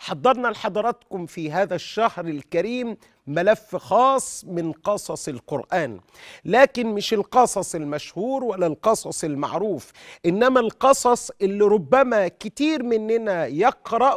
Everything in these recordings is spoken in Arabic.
حضرنا لحضراتكم في هذا الشهر الكريم ملف خاص من قصص القرآن لكن مش القصص المشهور ولا القصص المعروف إنما القصص اللي ربما كتير مننا يقرأه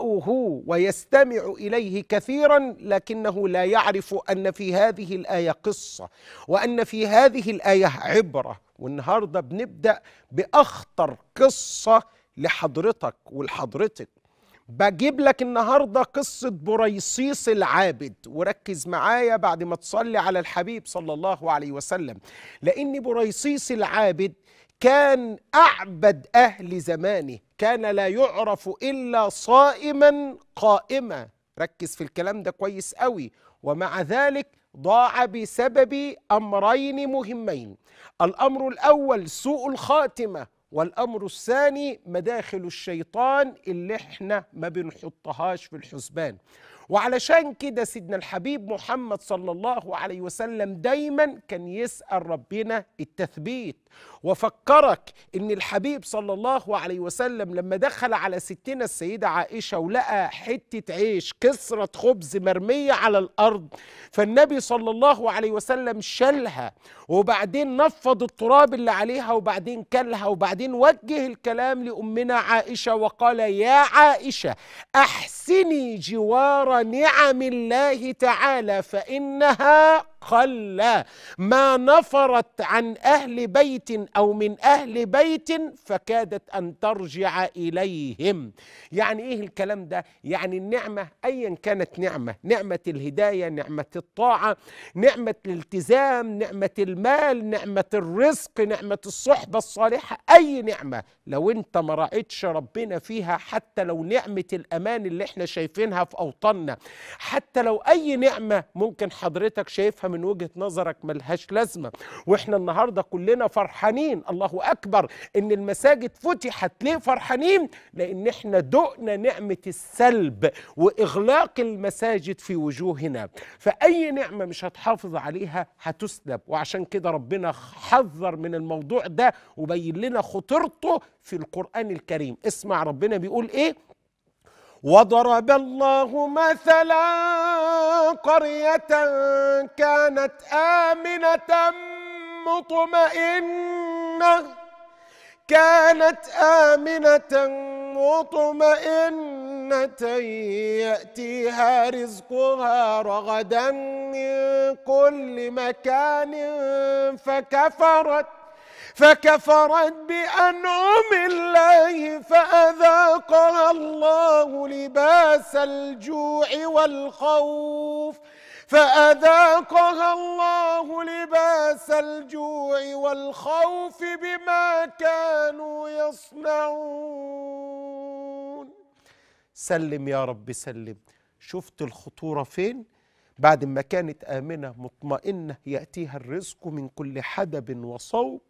ويستمع إليه كثيرا لكنه لا يعرف أن في هذه الآية قصة وأن في هذه الآية عبرة والنهاردة بنبدأ بأخطر قصة لحضرتك ولحضرتك بجيب لك النهارده قصه بريصيص العابد وركز معايا بعد ما تصلي على الحبيب صلى الله عليه وسلم لان بريصيص العابد كان اعبد اهل زمانه كان لا يعرف الا صائما قائما ركز في الكلام ده كويس قوي ومع ذلك ضاع بسبب امرين مهمين الامر الاول سوء الخاتمه والأمر الثاني مداخل الشيطان اللي احنا ما بنحطهاش في الحسبان وعلشان كده سيدنا الحبيب محمد صلى الله عليه وسلم دايما كان يسأل ربنا التثبيت وفكرك ان الحبيب صلى الله عليه وسلم لما دخل على ستنا السيدة عائشة ولقى حتة عيش كسرة خبز مرمية على الأرض فالنبي صلى الله عليه وسلم شالها وبعدين نفض التراب اللي عليها وبعدين كلها وبعدين وبعدين وجه الكلام لأمنا عائشة وقال يا عائشة أحسني جوار نعم الله تعالى فإنها قل ما نفرت عن أهل بيت أو من أهل بيت فكادت أن ترجع إليهم يعني إيه الكلام ده؟ يعني النعمة أيا كانت نعمة نعمة الهداية نعمة الطاعة نعمة الالتزام نعمة المال نعمة الرزق نعمة الصحبة الصالحة أي اي نعمه لو انت ما رأيتش ربنا فيها حتى لو نعمه الامان اللي احنا شايفينها في اوطاننا حتى لو اي نعمه ممكن حضرتك شايفها من وجهه نظرك ملهاش لازمه واحنا النهارده كلنا فرحانين الله اكبر ان المساجد فتحت ليه فرحانين لان احنا دقنا نعمه السلب واغلاق المساجد في وجوهنا فاي نعمه مش هتحافظ عليها هتسلب وعشان كده ربنا حذر من الموضوع ده وبين لنا خطوة فطرته في القرآن الكريم اسمع ربنا بيقول ايه وضرب الله مثلا قرية كانت آمنة مطمئنة كانت آمنة مطمئنة يأتيها رزقها رغدا من كل مكان فكفرت فكفرت بأنعم الله فأذاقها الله لباس الجوع والخوف فأذاقها الله لباس الجوع والخوف بما كانوا يصنعون سلم يا رب سلم شفت الخطورة فين؟ بعد ما كانت آمنة مطمئنة يأتيها الرزق من كل حدب وصوب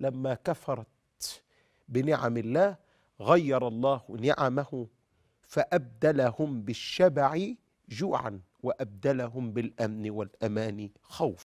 لما كفرت بنعم الله غير الله نعمه فأبدلهم بالشبع جوعا وأبدلهم بالأمن والأمان خوفا